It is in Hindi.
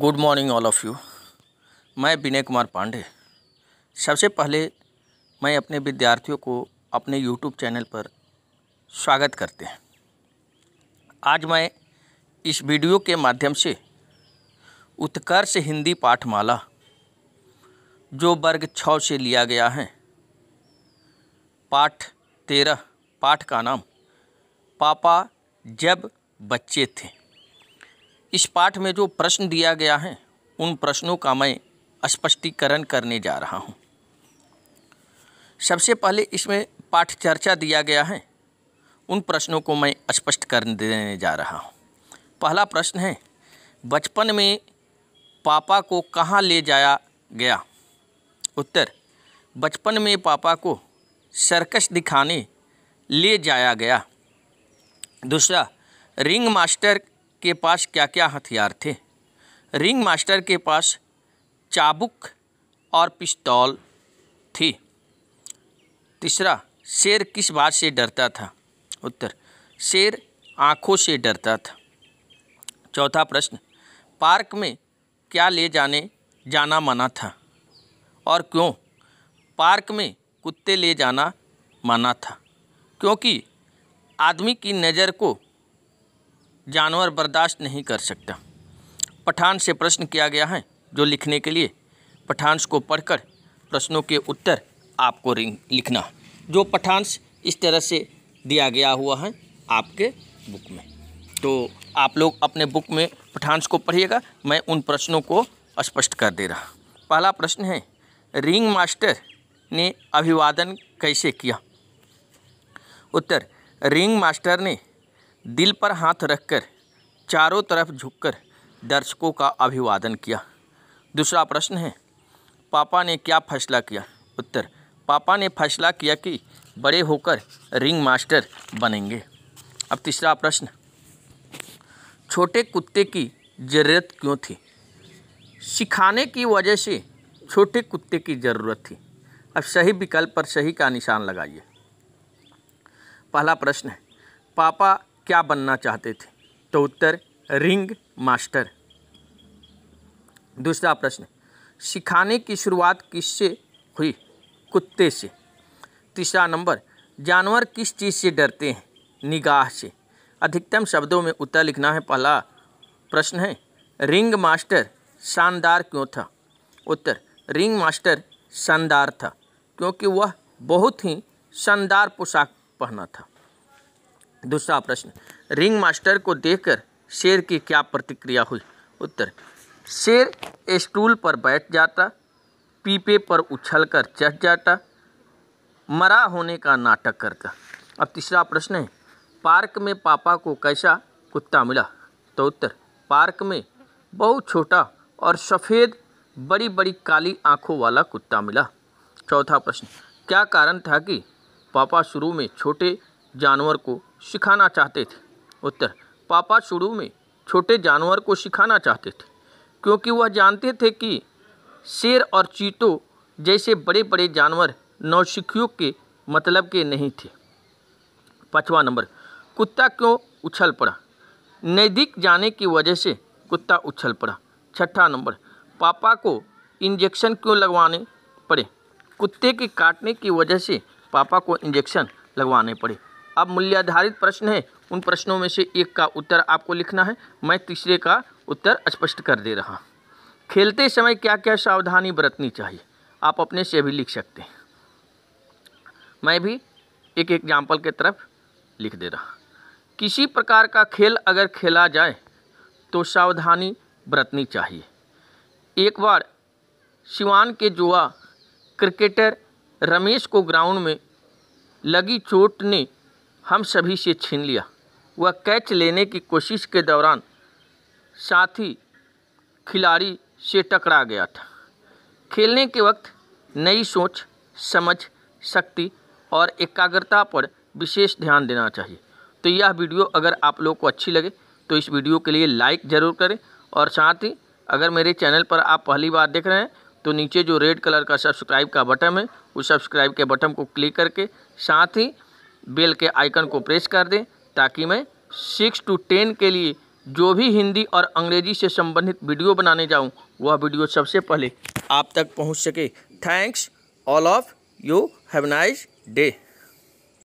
good morning all of you मैं विनय कुमार पांडे सबसे पहले मैं अपने विद्यार्थियों को अपने यूट्यूब चैनल पर स्वागत करते हैं आज मैं इस वीडियो के माध्यम से उत्कर्ष हिंदी पाठमाला जो वर्ग छः से लिया गया है पाठ तेरह पाठ का नाम पापा जब बच्चे थे इस पाठ में जो प्रश्न दिया गया है उन प्रश्नों का मैं स्पष्टीकरण करने जा रहा हूँ सबसे पहले इसमें पाठ चर्चा दिया गया है उन प्रश्नों को मैं स्पष्ट कर देने जा रहा हूँ पहला प्रश्न है बचपन में पापा को कहाँ ले जाया गया उत्तर बचपन में पापा को सर्कस दिखाने ले जाया गया दूसरा रिंग मास्टर के पास क्या क्या हथियार थे रिंग मास्टर के पास चाबुक और पिस्तौल थी तीसरा शेर किस बात से डरता था उत्तर शेर आँखों से डरता था चौथा प्रश्न पार्क में क्या ले जाने जाना मना था और क्यों पार्क में कुत्ते ले जाना मना था क्योंकि आदमी की नज़र को जानवर बर्दाश्त नहीं कर सकता पठान से प्रश्न किया गया है जो लिखने के लिए पठानस को पढ़कर प्रश्नों के उत्तर आपको लिखना जो पठानस इस तरह से दिया गया हुआ है आपके बुक में तो आप लोग अपने बुक में पठानस को पढ़िएगा मैं उन प्रश्नों को स्पष्ट कर दे रहा पहला प्रश्न है रिंग मास्टर ने अभिवादन कैसे किया उत्तर रिंग मास्टर ने दिल पर हाथ रखकर चारों तरफ झुककर दर्शकों का अभिवादन किया दूसरा प्रश्न है पापा ने क्या फैसला किया उत्तर पापा ने फैसला किया कि बड़े होकर रिंग मास्टर बनेंगे अब तीसरा प्रश्न छोटे कुत्ते की ज़रूरत क्यों थी सिखाने की वजह से छोटे कुत्ते की ज़रूरत थी अब सही विकल्प पर सही का निशान लगाइए पहला प्रश्न है पापा क्या बनना चाहते थे तो उत्तर रिंग मास्टर दूसरा प्रश्न सिखाने की शुरुआत किससे हुई कुत्ते से तीसरा नंबर जानवर किस चीज़ से डरते हैं निगाह से अधिकतम शब्दों में उत्तर लिखना है पहला प्रश्न है रिंग मास्टर शानदार क्यों था उत्तर रिंग मास्टर शानदार था क्योंकि वह बहुत ही शानदार पोशाक पहना था दूसरा प्रश्न रिंग मास्टर को देखकर शेर की क्या प्रतिक्रिया हुई उत्तर शेर स्टूल पर बैठ जाता पीपे पर उछलकर चढ़ जाता मरा होने का नाटक करता अब तीसरा प्रश्न है पार्क में पापा को कैसा कुत्ता मिला तो उत्तर पार्क में बहुत छोटा और सफ़ेद बड़ी बड़ी काली आंखों वाला कुत्ता मिला चौथा प्रश्न क्या कारण था कि पापा शुरू में छोटे जानवर को सिखाना चाहते थे उत्तर पापा शुरू में छोटे जानवर को सिखाना चाहते थे क्योंकि वह जानते थे कि शेर और चीटों जैसे बड़े बड़े जानवर नौसिखियों के मतलब के नहीं थे पाँचवा नंबर कुत्ता क्यों उछल पड़ा नज़दीक जाने की वजह से कुत्ता उछल पड़ा छठा नंबर पापा को इंजेक्शन क्यों लगवाने पड़े कुत्ते के काटने की वजह से पापा को इंजेक्शन लगवाने पड़े अब मूल्याधारित प्रश्न है उन प्रश्नों में से एक का उत्तर आपको लिखना है मैं तीसरे का उत्तर स्पष्ट कर दे रहा खेलते समय क्या क्या सावधानी बरतनी चाहिए आप अपने से भी लिख सकते हैं मैं भी एक एग्जाम्पल के तरफ लिख दे रहा किसी प्रकार का खेल अगर खेला जाए तो सावधानी बरतनी चाहिए एक बार शिवान के जुआ क्रिकेटर रमेश को ग्राउंड में लगी चोट ने हम सभी से छीन लिया वह कैच लेने की कोशिश के दौरान साथी खिलाड़ी से टकरा गया था खेलने के वक्त नई सोच समझ शक्ति और एकाग्रता पर विशेष ध्यान देना चाहिए तो यह वीडियो अगर आप लोग को अच्छी लगे तो इस वीडियो के लिए लाइक ज़रूर करें और साथ ही अगर मेरे चैनल पर आप पहली बार देख रहे हैं तो नीचे जो रेड कलर का सब्सक्राइब का बटन है उस सब्सक्राइब के बटन को क्लिक करके साथ ही बेल के आइकन को प्रेस कर दें ताकि मैं सिक्स टू टेन के लिए जो भी हिंदी और अंग्रेजी से संबंधित वीडियो बनाने जाऊं वह वीडियो सबसे पहले आप तक पहुंच सके thanks all of you have nice day